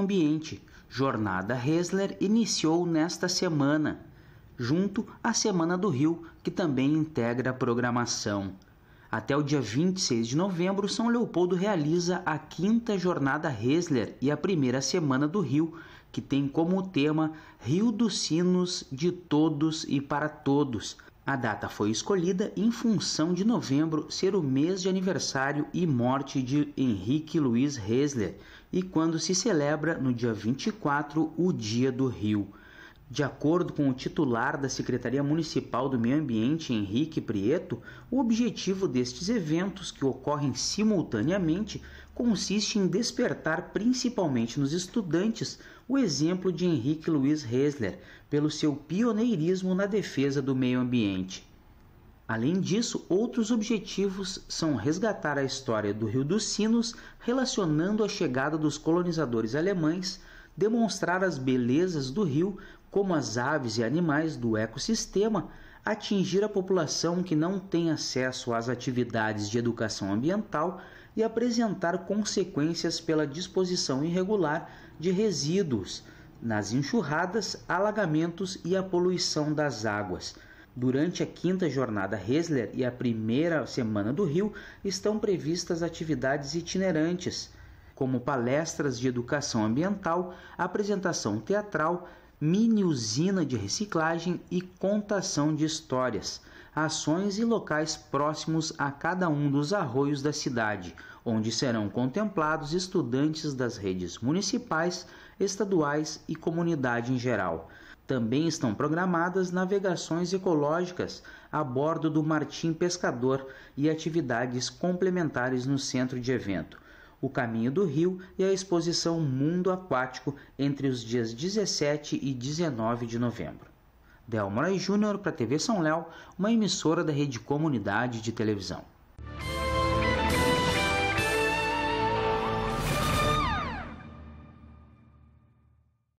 ambiente, Jornada Hessler iniciou nesta semana, junto à Semana do Rio, que também integra a programação. Até o dia 26 de novembro, São Leopoldo realiza a quinta Jornada Hessler e a primeira Semana do Rio, que tem como tema Rio dos Sinos de Todos e para Todos a data foi escolhida em função de novembro ser o mês de aniversário e morte de Henrique Luiz Hesler e quando se celebra no dia 24 o Dia do Rio. De acordo com o titular da Secretaria Municipal do Meio Ambiente, Henrique Prieto, o objetivo destes eventos, que ocorrem simultaneamente, consiste em despertar principalmente nos estudantes o exemplo de Henrique Luiz Hesler, pelo seu pioneirismo na defesa do meio ambiente. Além disso, outros objetivos são resgatar a história do Rio dos Sinos, relacionando a chegada dos colonizadores alemães demonstrar as belezas do rio, como as aves e animais do ecossistema, atingir a população que não tem acesso às atividades de educação ambiental e apresentar consequências pela disposição irregular de resíduos nas enxurradas, alagamentos e a poluição das águas. Durante a quinta jornada Hesler e a primeira semana do Rio, estão previstas atividades itinerantes como palestras de educação ambiental, apresentação teatral, mini usina de reciclagem e contação de histórias, ações e locais próximos a cada um dos arroios da cidade, onde serão contemplados estudantes das redes municipais, estaduais e comunidade em geral. Também estão programadas navegações ecológicas a bordo do Martim Pescador e atividades complementares no centro de evento. O Caminho do Rio e a exposição Mundo Aquático entre os dias 17 e 19 de novembro. Del Júnior para a TV São Léo, uma emissora da rede Comunidade de Televisão.